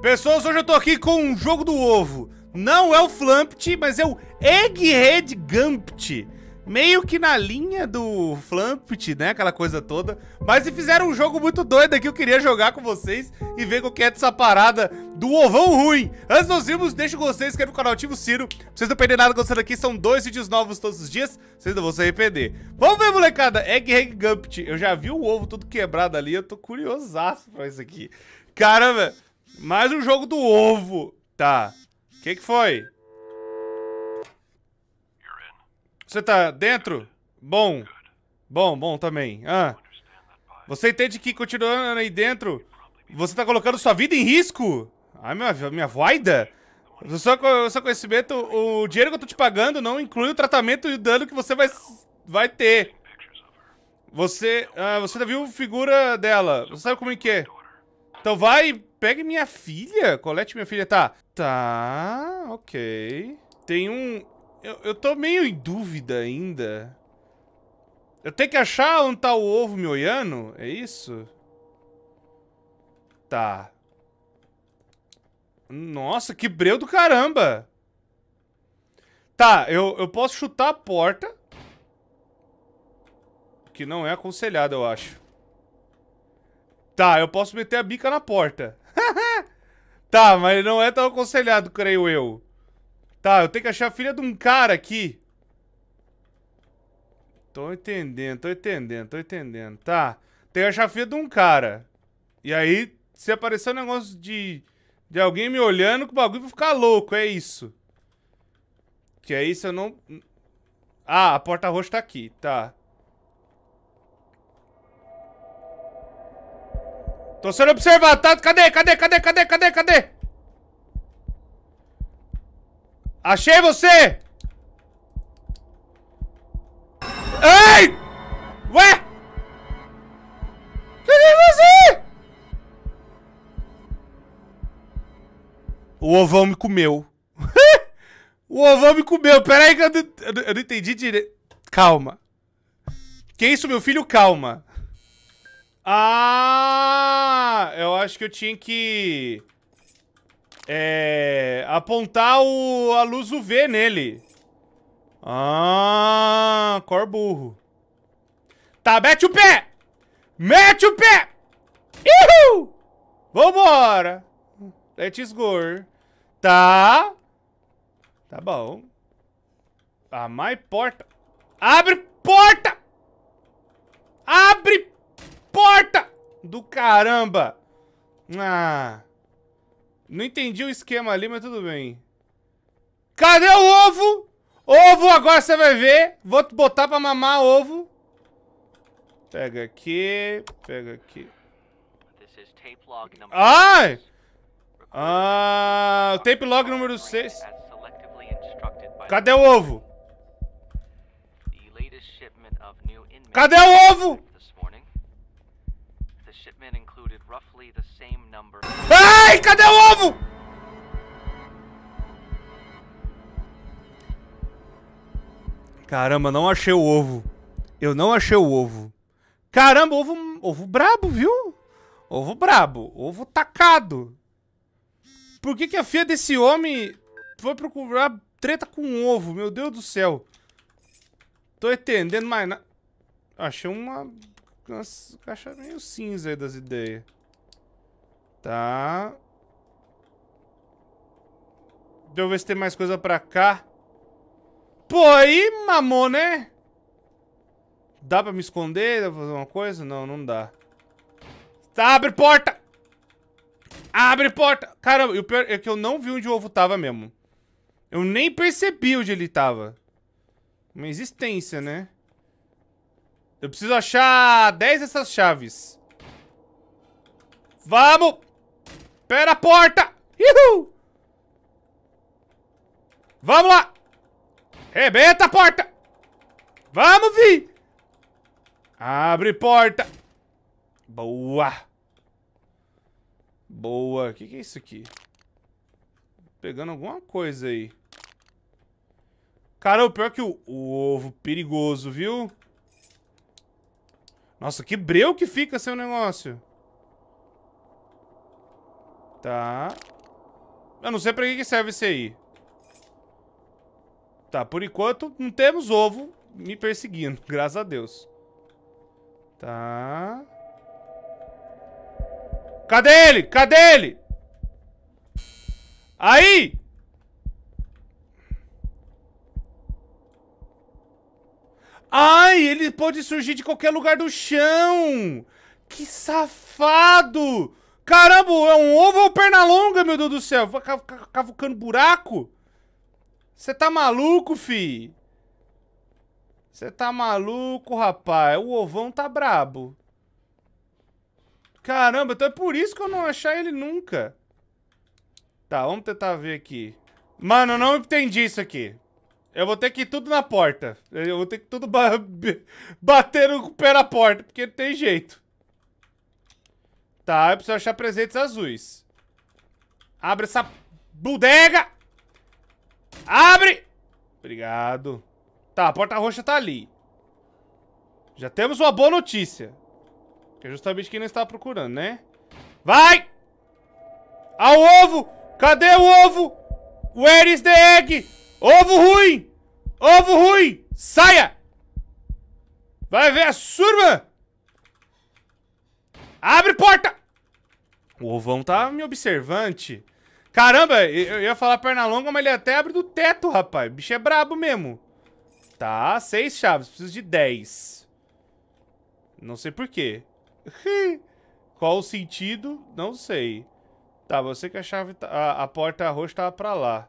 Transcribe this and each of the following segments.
Pessoas, hoje eu tô aqui com um jogo do ovo. Não é o Flumpty, mas é o Egghead Gumpty. Meio que na linha do Flumpty, né? Aquela coisa toda. Mas se fizeram um jogo muito doido aqui, eu queria jogar com vocês e ver qual que é dessa parada do ovão ruim. Antes de nós irmos, deixa o gostei, inscreve no canal, ativa o sino. Pra vocês não perderem nada gostando aqui, são dois vídeos novos todos os dias. Vocês não vão se arrepender. Vamos ver, molecada. Egghead Gumpty. Eu já vi o ovo todo quebrado ali, eu tô curiosaço pra isso aqui. Caramba... Mais um jogo do ovo. Tá. O que, que foi? Você tá dentro? Bom. Bom, bom também. Ah. Você entende que continuando aí dentro, você tá colocando sua vida em risco? Ai, minha, minha voida. O seu, o seu conhecimento, o dinheiro que eu tô te pagando não inclui o tratamento e o dano que você vai, vai ter. Você, ah, você já viu figura dela. Você sabe como é que é. Então vai pegue minha filha, colete minha filha. Tá, tá, ok. Tem um... Eu, eu tô meio em dúvida ainda. Eu tenho que achar onde tá o ovo me olhando? É isso? Tá. Nossa, que breu do caramba! Tá, eu, eu posso chutar a porta. Que não é aconselhado, eu acho. Tá, eu posso meter a bica na porta. tá, mas não é tão aconselhado, creio eu. Tá, eu tenho que achar a filha de um cara aqui. Tô entendendo, tô entendendo, tô entendendo. Tá, tem que achar a filha de um cara. E aí, se aparecer um negócio de, de alguém me olhando, que o bagulho vai ficar louco, é isso. Que é isso, eu não... Ah, a porta roxa tá aqui, tá. Tô sendo observado, tá? Cadê, cadê, cadê, cadê, cadê, cadê? Achei você! Ei! Ué! Cadê você? O ovão me comeu. o ovão me comeu. Pera aí que eu não, eu não entendi direito. Calma. Que isso, meu filho? Calma. Ah! Eu acho que eu tinha que... É... Apontar o, a luz UV nele. Ah! Cor burro. Tá, mete o pé! Mete o pé! Uhul! Vambora! Let's go. Tá. Tá bom. A tá, mais porta. Abre porta! Abre porta! Do caramba! Ah. Não entendi o esquema ali, mas tudo bem. Cadê o ovo? Ovo agora você vai ver. Vou botar pra mamar ovo. Pega aqui, pega aqui. Ai! Ah, tape log número 6. Cadê o ovo? Cadê o ovo? shipment included roughly the same number. Ai, cadê o ovo? Caramba, não achei o ovo. Eu não achei o ovo. Caramba, ovo, ovo brabo, viu? Ovo brabo, ovo tacado. Por que, que a filha desse homem foi procurar treta com ovo? Meu Deus do céu. Tô entendendo mais nada. Achei uma umas caixas meio cinza aí das ideias. Tá. Deixa eu ver se tem mais coisa pra cá. Pô, aí mamou, né? Dá pra me esconder? Dá pra fazer uma coisa? Não, não dá. Tá, abre porta! Abre porta! Caramba, o pior é que eu não vi onde o ovo tava mesmo. Eu nem percebi onde ele tava. Uma existência, né? Eu preciso achar 10 dessas chaves. Vamos! Pera a porta! Uhul! Vamos lá! Rebenta a porta! Vamos, vi! Abre porta! Boa! Boa. O que, que é isso aqui? Pegando alguma coisa aí. Cara, o pior é que o, o ovo perigoso, viu? Nossa, que breu que fica seu negócio. Tá. Eu não sei pra que serve esse aí. Tá, por enquanto não temos ovo me perseguindo, graças a Deus. Tá. Cadê ele? Cadê ele? Aí! Ai, ele pode surgir de qualquer lugar do chão! Que safado! Caramba, é um ovo ou perna longa, meu Deus do céu? Vai cavucando buraco? Você tá maluco, fi? Você tá maluco, rapaz? O ovão tá brabo. Caramba, então é por isso que eu não achar ele nunca. Tá, vamos tentar ver aqui. Mano, eu não entendi isso aqui. Eu vou ter que ir tudo na porta. Eu vou ter que tudo ba bater o pé na porta, porque não tem jeito. Tá, eu preciso achar presentes azuis. Abre essa bodega! Abre! Obrigado. Tá, a porta roxa tá ali. Já temos uma boa notícia. Que é justamente quem não estava procurando, né? Vai! Ah, o ovo! Cadê o ovo? Where is the egg? Ovo ruim! Ovo ruim! Saia! Vai ver a surma! Abre porta! O ovão tá me observante. Caramba, eu ia falar perna longa, mas ele até abre do teto, rapaz. O bicho é brabo mesmo. Tá, seis chaves. Preciso de dez. Não sei porquê. Qual o sentido? Não sei. Tá, você que a chave... Tá, a, a porta roxa tava pra lá.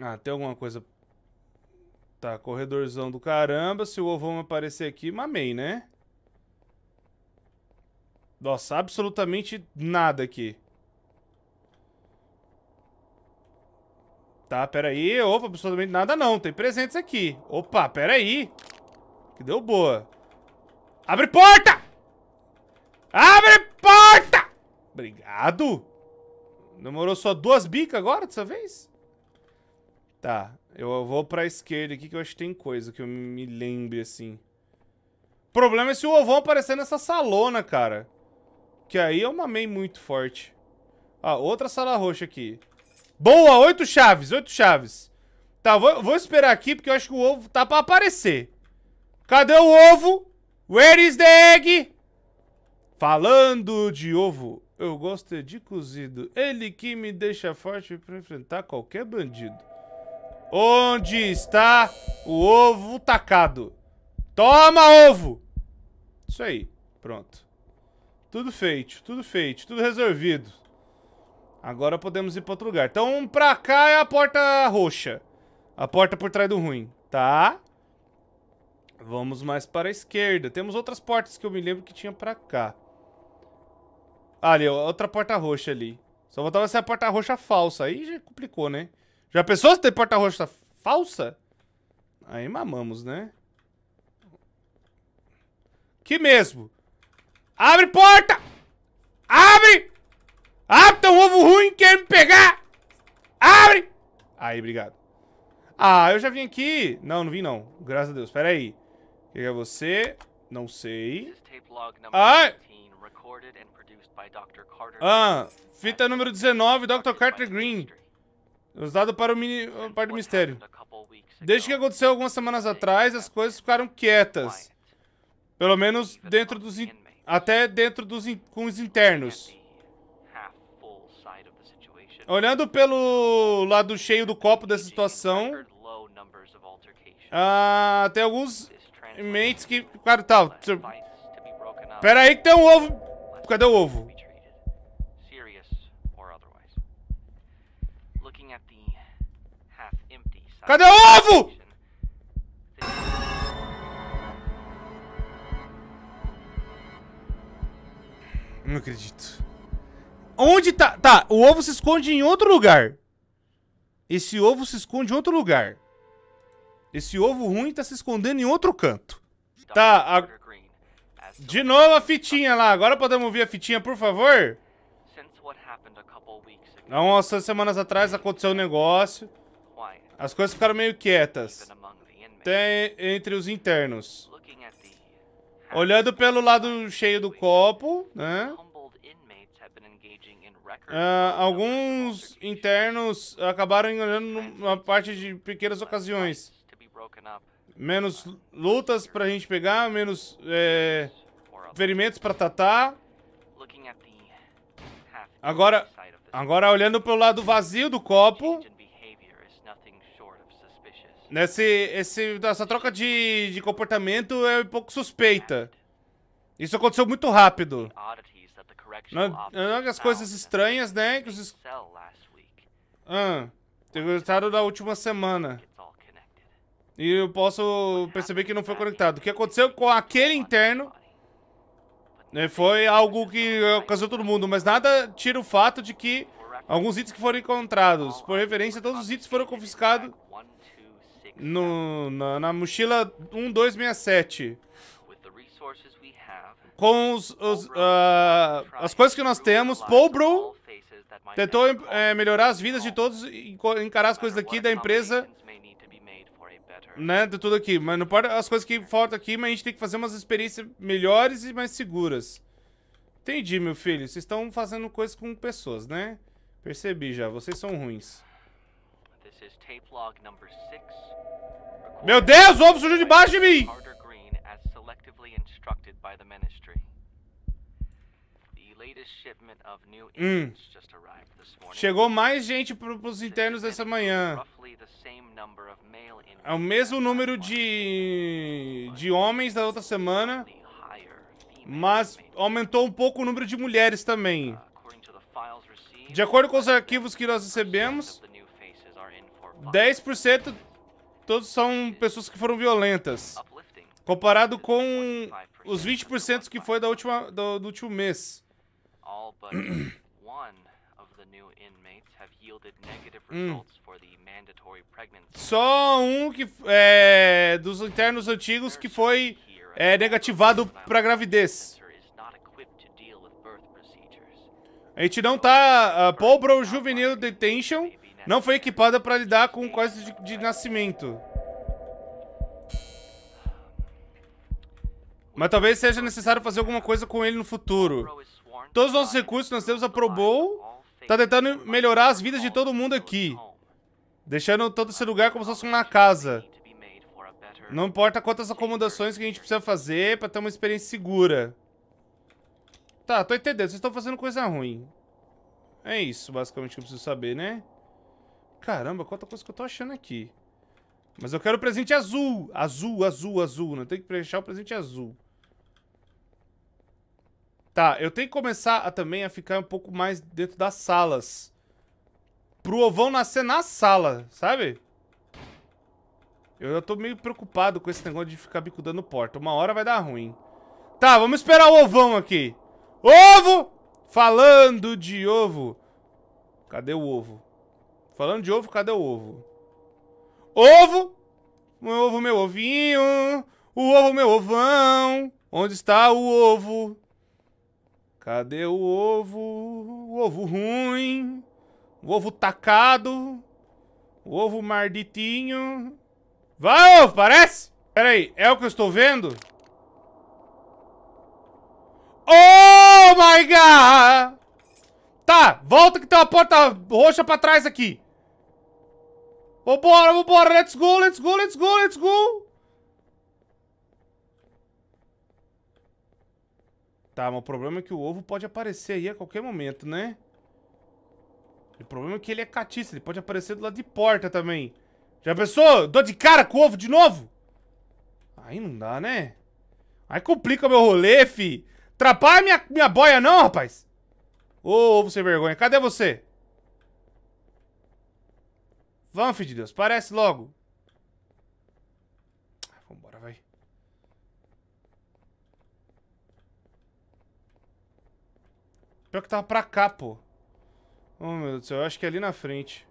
Ah, tem alguma coisa. Tá, corredorzão do caramba. Se o ovão aparecer aqui, mamei, né? Nossa, absolutamente nada aqui. Tá, peraí. Opa, absolutamente nada não. Tem presentes aqui. Opa, peraí. Que deu boa. Abre porta! Abre porta! Obrigado! Demorou só duas bicas agora dessa vez? Tá, eu vou pra esquerda aqui que eu acho que tem coisa que eu me lembre, assim. O problema é se o ovão aparecer nessa salona, cara. Que aí eu mamei muito forte. Ah, outra sala roxa aqui. Boa, oito chaves, oito chaves. Tá, vou, vou esperar aqui porque eu acho que o ovo tá pra aparecer. Cadê o ovo? Where is the egg? Falando de ovo, eu gosto de cozido. Ele que me deixa forte pra enfrentar qualquer bandido. Onde está o ovo tacado? Toma, ovo! Isso aí. Pronto. Tudo feito, tudo feito, tudo resolvido. Agora podemos ir para outro lugar. Então, pra cá é a porta roxa. A porta por trás do ruim, tá? Vamos mais para a esquerda. Temos outras portas que eu me lembro que tinha pra cá. ali, outra porta roxa ali. Só faltava ser a porta roxa falsa. Aí já complicou, né? Já pensou se tem porta-roxa falsa? Aí mamamos, né? Que mesmo? Abre porta! Abre! Abre, tem um ovo ruim quer me pegar! Abre! Aí, obrigado. Ah, eu já vim aqui. Não, não vim não. Graças a Deus. Pera aí. Quem é você? Não sei. Ai! Ah! ah, fita número 19, Dr. Carter Green. Usado para, o mini, para o mistério. Desde que aconteceu algumas semanas atrás, as coisas ficaram quietas. Pelo menos dentro dos... In... Até dentro dos... In... Com os internos. Olhando pelo lado cheio do copo dessa situação... Ah, tem alguns mentes que... Cara, tá... Pera aí que tem um ovo... Cadê o ovo? Cadê o ovo? Não acredito. Onde tá? Tá, o ovo se esconde em outro lugar. Esse ovo se esconde em outro lugar. Esse ovo ruim tá se escondendo em outro canto. Tá, a... de novo a fitinha lá. Agora podemos ver a fitinha, por favor? Há umas semanas atrás aconteceu um negócio. As coisas ficaram meio quietas. Até entre os internos. Olhando pelo lado cheio do copo, né? Uh, alguns internos acabaram olhando numa parte de pequenas ocasiões. Menos lutas pra gente pegar, menos é, ferimentos pra tratar. Agora, agora olhando pelo lado vazio do copo, Nesse, esse, essa troca de, de comportamento é um pouco suspeita. Isso aconteceu muito rápido. Não, é, é as coisas estranhas, né? Que os... Ah, testaram na última semana. E eu posso perceber que não foi conectado. O que aconteceu com aquele interno né, foi algo que ocasionou todo mundo, mas nada tira o fato de que alguns itens que foram encontrados, por referência, todos os itens foram confiscados no, na, na mochila 1267. Com os, os uh, as coisas que nós temos, Paul Bro tentou é, melhorar as vidas de todos e encarar as coisas aqui da empresa, né, de tudo aqui. Mas não pode as coisas que faltam aqui, mas a gente tem que fazer umas experiências melhores e mais seguras. Entendi, meu filho. Vocês estão fazendo coisas com pessoas, né? Percebi já. Vocês são ruins. Meu Deus, o ovo surgiu debaixo de mim! Hum. Chegou mais gente para os internos essa manhã. É o mesmo número de, de homens da outra semana, mas aumentou um pouco o número de mulheres também. De acordo com os arquivos que nós recebemos, 10% todos são pessoas que foram violentas. Comparado com os 20% que foi da última, do, do último mês. Hum. Só um que é, dos internos antigos que foi é, negativado para gravidez. A gente não tá uh, ah, Pobro Juvenil Detention não foi equipada para lidar com quase de, de nascimento. Mas talvez seja necessário fazer alguma coisa com ele no futuro. Todos os nossos recursos nós temos aprovou. Tá tentando melhorar as vidas de todo mundo aqui. Deixando todo esse lugar como se fosse uma casa. Não importa quantas acomodações que a gente precisa fazer pra ter uma experiência segura. Tá, tô entendendo. Vocês estão fazendo coisa ruim. É isso, basicamente, que eu preciso saber, né? Caramba, quanta coisa que eu tô achando aqui. Mas eu quero o presente azul. Azul, azul, azul. Não tem que deixar o presente azul. Tá, eu tenho que começar a, também a ficar um pouco mais dentro das salas. Pro ovão nascer na sala, sabe? Eu, eu tô meio preocupado com esse negócio de ficar bicudando porta. Uma hora vai dar ruim. Tá, vamos esperar o ovão aqui. Ovo! Falando de ovo. Cadê o ovo? Falando de ovo, cadê o ovo? Ovo! Meu ovo, meu ovinho! O ovo, meu ovão! Onde está o ovo? Cadê o ovo? O ovo ruim! O ovo tacado! O ovo marditinho! Vai, ovo, parece! Pera aí, é o que eu estou vendo? Oh my god! Tá, volta que tem uma porta roxa pra trás aqui. Vambora, vambora, let's go, let's go, let's go, let's go. Tá, mas o problema é que o ovo pode aparecer aí a qualquer momento, né? O problema é que ele é catiça, ele pode aparecer do lado de porta também. Já pensou? Dou de cara com o ovo de novo? Aí não dá, né? Aí complica meu rolê, fi. Atrapalha minha, minha boia não, rapaz. Ô, ovo sem vergonha, cadê você? Vamos, filho de Deus. Parece logo. Ah, vambora, vai. Pior que tava pra cá, pô. Oh, meu Deus do céu. Eu acho que é ali na frente.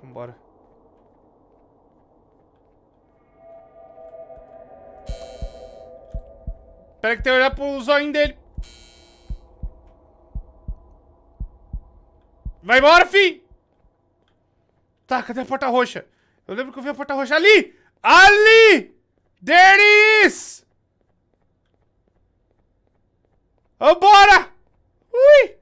Vambora. Pera que tem que olhar pro zoinho dele. Vai embora, fi! Tá, cadê a porta roxa? Eu lembro que eu vi a porta roxa ali! Ali! There is! Vambora! Ui!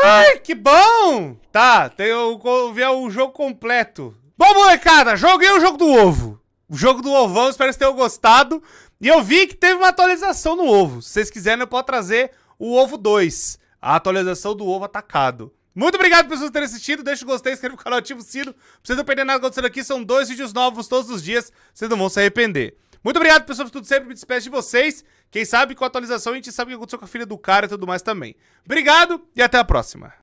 Ai, que bom! Tá, tem vi o jogo completo. Bom, molecada, joguei o jogo do ovo. O jogo do ovão, espero que vocês tenham gostado. E eu vi que teve uma atualização no ovo. Se vocês quiserem, eu posso trazer o ovo 2. A atualização do ovo atacado. Muito obrigado por vocês terem assistido. Deixa o gostei, inscreva no canal, ativa o sino. Pra vocês não perderem nada acontecendo aqui. São dois vídeos novos todos os dias. Vocês não vão se arrepender. Muito obrigado, pessoal, por tudo sempre. Me despeço de vocês. Quem sabe com a atualização a gente sabe o que aconteceu com a filha do cara e tudo mais também. Obrigado e até a próxima.